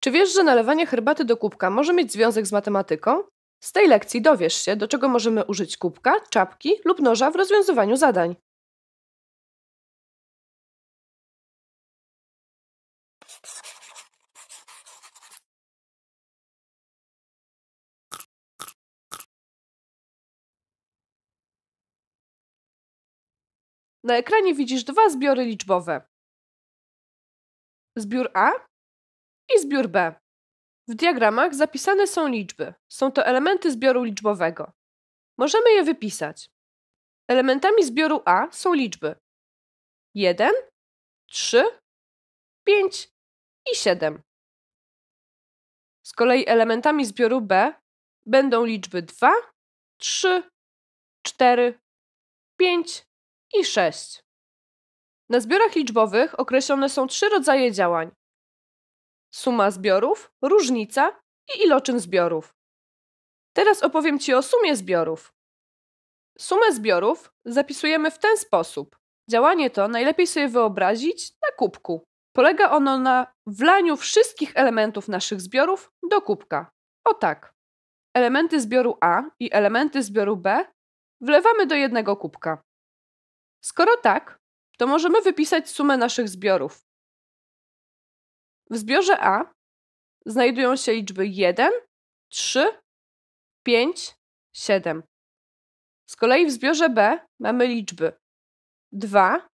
Czy wiesz, że nalewanie herbaty do kubka może mieć związek z matematyką? Z tej lekcji dowiesz się, do czego możemy użyć kubka, czapki lub noża w rozwiązywaniu zadań. Na ekranie widzisz dwa zbiory liczbowe. Zbiór A i zbiór B. W diagramach zapisane są liczby. Są to elementy zbioru liczbowego. Możemy je wypisać. Elementami zbioru A są liczby 1, 3, 5 i 7. Z kolei elementami zbioru B będą liczby 2, 3, 4, 5 i 6. Na zbiorach liczbowych określone są trzy rodzaje działań: suma zbiorów, różnica i iloczyn zbiorów. Teraz opowiem Ci o sumie zbiorów. Sumę zbiorów zapisujemy w ten sposób. Działanie to najlepiej sobie wyobrazić na kubku. Polega ono na wlaniu wszystkich elementów naszych zbiorów do kubka. O tak. Elementy zbioru A i elementy zbioru B wlewamy do jednego kubka. Skoro tak, to możemy wypisać sumę naszych zbiorów. W zbiorze A znajdują się liczby 1, 3, 5, 7. Z kolei w zbiorze B mamy liczby 2,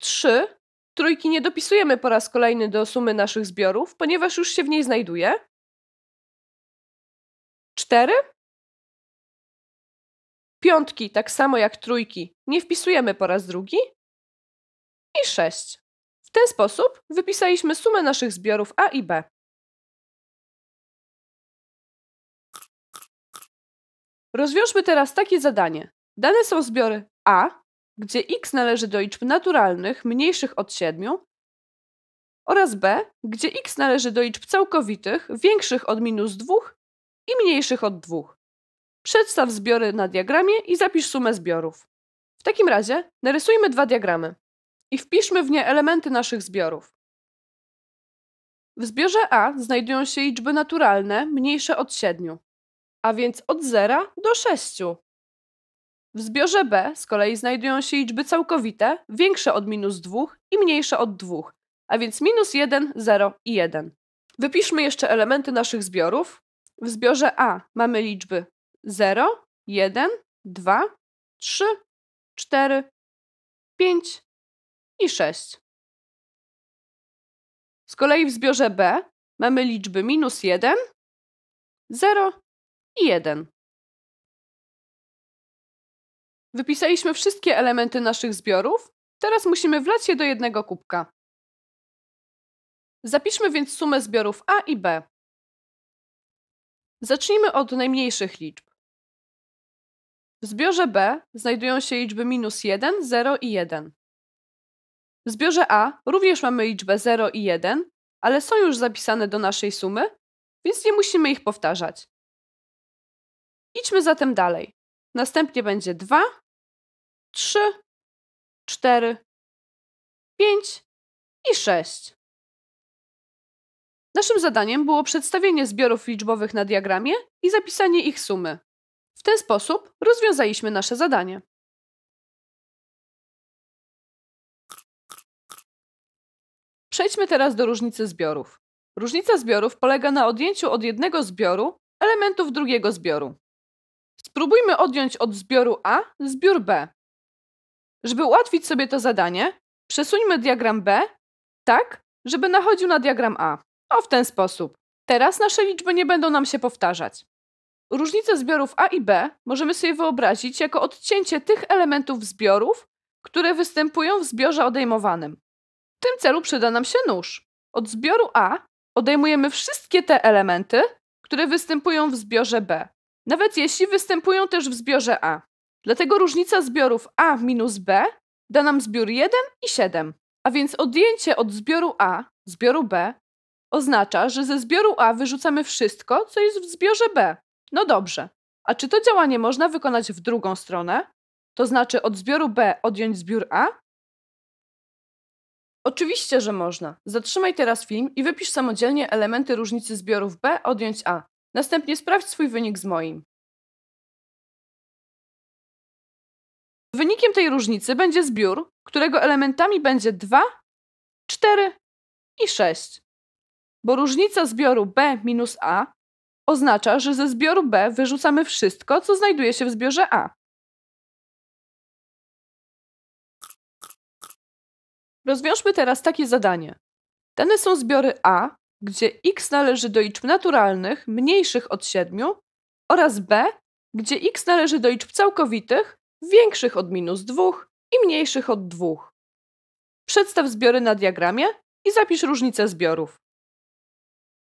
3. Trójki nie dopisujemy po raz kolejny do sumy naszych zbiorów, ponieważ już się w niej znajduje. 4. Piątki, tak samo jak trójki, nie wpisujemy po raz drugi. I 6. W ten sposób wypisaliśmy sumę naszych zbiorów A i B. Rozwiążmy teraz takie zadanie. Dane są zbiory A, gdzie x należy do liczb naturalnych mniejszych od 7 oraz b, gdzie x należy do liczb całkowitych większych od minus 2 i mniejszych od 2. Przedstaw zbiory na diagramie i zapisz sumę zbiorów. W takim razie narysujmy dwa diagramy i wpiszmy w nie elementy naszych zbiorów. W zbiorze A znajdują się liczby naturalne mniejsze od 7, a więc od 0 do 6. W zbiorze B z kolei znajdują się liczby całkowite większe od minus 2 i mniejsze od 2, a więc minus 1, 0 i 1. Wypiszmy jeszcze elementy naszych zbiorów. W zbiorze A mamy liczby 0, 1, 2, 3, 4, 5, i 6. Z kolei w zbiorze B mamy liczby minus 1, 0 i 1. Wypisaliśmy wszystkie elementy naszych zbiorów, teraz musimy wlać je do jednego kubka. Zapiszmy więc sumę zbiorów A i B. Zacznijmy od najmniejszych liczb. W zbiorze B znajdują się liczby minus 1, 0 i 1. W zbiorze A również mamy liczbę 0 i 1, ale są już zapisane do naszej sumy, więc nie musimy ich powtarzać. Idźmy zatem dalej. Następnie będzie 2, 3, 4, 5 i 6. Naszym zadaniem było przedstawienie zbiorów liczbowych na diagramie i zapisanie ich sumy. W ten sposób rozwiązaliśmy nasze zadanie. Przejdźmy teraz do różnicy zbiorów. Różnica zbiorów polega na odjęciu od jednego zbioru elementów drugiego zbioru. Spróbujmy odjąć od zbioru A zbiór B. Żeby ułatwić sobie to zadanie, przesuńmy diagram B tak, żeby nachodził na diagram A. O, w ten sposób. Teraz nasze liczby nie będą nam się powtarzać. Różnicę zbiorów A i B możemy sobie wyobrazić jako odcięcie tych elementów zbiorów, które występują w zbiorze odejmowanym. W tym celu przyda nam się nóż. Od zbioru A odejmujemy wszystkie te elementy, które występują w zbiorze B, nawet jeśli występują też w zbiorze A. Dlatego różnica zbiorów A minus B da nam zbiór 1 i 7. A więc odjęcie od zbioru A, zbioru B, oznacza, że ze zbioru A wyrzucamy wszystko, co jest w zbiorze B. No dobrze. A czy to działanie można wykonać w drugą stronę? To znaczy od zbioru B odjąć zbiór A Oczywiście, że można. Zatrzymaj teraz film i wypisz samodzielnie elementy różnicy zbiorów B odjąć A. Następnie sprawdź swój wynik z moim. Wynikiem tej różnicy będzie zbiór, którego elementami będzie 2, 4 i 6. Bo różnica zbioru B minus A oznacza, że ze zbioru B wyrzucamy wszystko, co znajduje się w zbiorze A. Rozwiążmy teraz takie zadanie. Dane są zbiory A, gdzie x należy do liczb naturalnych mniejszych od 7 oraz b, gdzie x należy do liczb całkowitych większych od minus 2 i mniejszych od 2. Przedstaw zbiory na diagramie i zapisz różnicę zbiorów.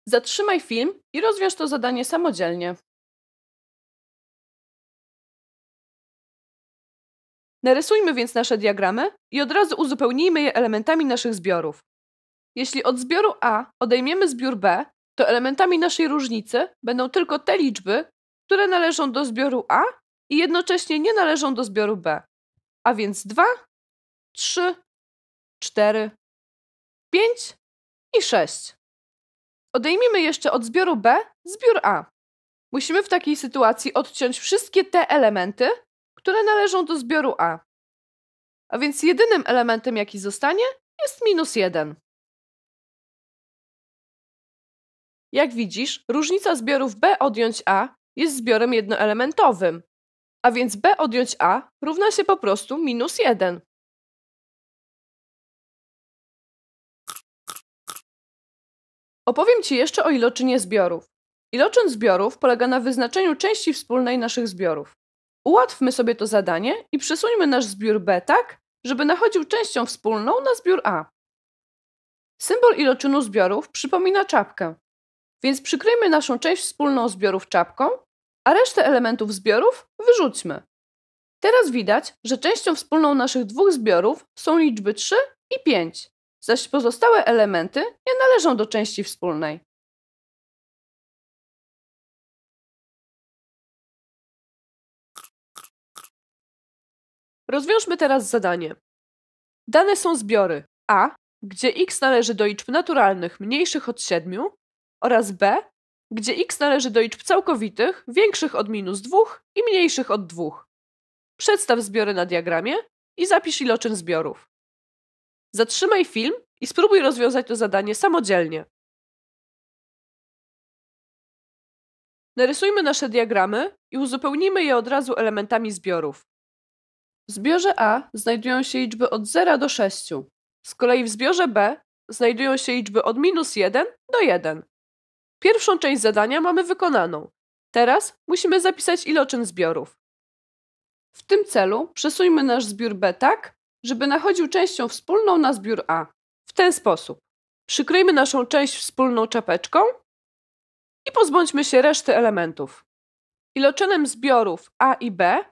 Zatrzymaj film i rozwiąż to zadanie samodzielnie. Narysujmy więc nasze diagramy i od razu uzupełnijmy je elementami naszych zbiorów. Jeśli od zbioru A odejmiemy zbiór B, to elementami naszej różnicy będą tylko te liczby, które należą do zbioru A i jednocześnie nie należą do zbioru B. A więc 2, 3, 4, 5 i 6. Odejmijmy jeszcze od zbioru B zbiór A. Musimy w takiej sytuacji odciąć wszystkie te elementy, które należą do zbioru A. A więc jedynym elementem, jaki zostanie, jest minus 1. Jak widzisz, różnica zbiorów B odjąć A jest zbiorem jednoelementowym, a więc B odjąć A równa się po prostu minus 1. Opowiem Ci jeszcze o iloczynie zbiorów. Iloczyn zbiorów polega na wyznaczeniu części wspólnej naszych zbiorów. Ułatwmy sobie to zadanie i przesuńmy nasz zbiór B tak, żeby nachodził częścią wspólną na zbiór A. Symbol iloczynu zbiorów przypomina czapkę, więc przykryjmy naszą część wspólną zbiorów czapką, a resztę elementów zbiorów wyrzućmy. Teraz widać, że częścią wspólną naszych dwóch zbiorów są liczby 3 i 5, zaś pozostałe elementy nie należą do części wspólnej. Rozwiążmy teraz zadanie. Dane są zbiory A, gdzie x należy do liczb naturalnych mniejszych od 7 oraz B, gdzie x należy do liczb całkowitych większych od minus 2 i mniejszych od 2. Przedstaw zbiory na diagramie i zapisz iloczyn zbiorów. Zatrzymaj film i spróbuj rozwiązać to zadanie samodzielnie. Narysujmy nasze diagramy i uzupełnijmy je od razu elementami zbiorów. W zbiorze A znajdują się liczby od 0 do 6. Z kolei w zbiorze B znajdują się liczby od minus 1 do 1. Pierwszą część zadania mamy wykonaną. Teraz musimy zapisać iloczyn zbiorów. W tym celu przesuńmy nasz zbiór B tak, żeby nachodził częścią wspólną na zbiór A. W ten sposób. Przykryjmy naszą część wspólną czapeczką i pozbądźmy się reszty elementów. Iloczynem zbiorów A i B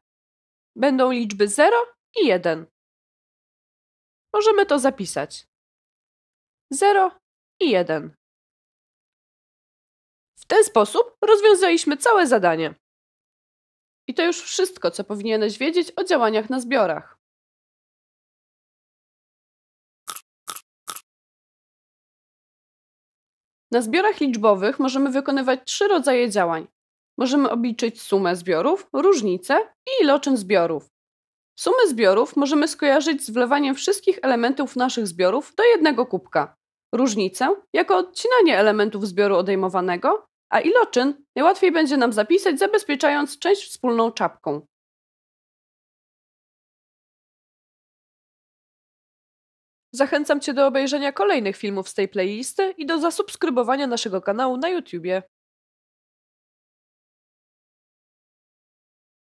będą liczby 0 i 1. Możemy to zapisać. 0 i 1. W ten sposób rozwiązaliśmy całe zadanie. I to już wszystko, co powinieneś wiedzieć o działaniach na zbiorach. Na zbiorach liczbowych możemy wykonywać trzy rodzaje działań: możemy obliczyć sumę zbiorów, różnicę i iloczyn zbiorów. Sumę zbiorów możemy skojarzyć z wlewaniem wszystkich elementów naszych zbiorów do jednego kubka. Różnicę jako odcinanie elementów zbioru odejmowanego, a iloczyn najłatwiej będzie nam zapisać zabezpieczając część wspólną czapką. Zachęcam Cię do obejrzenia kolejnych filmów z tej playlisty i do zasubskrybowania naszego kanału na YouTubie.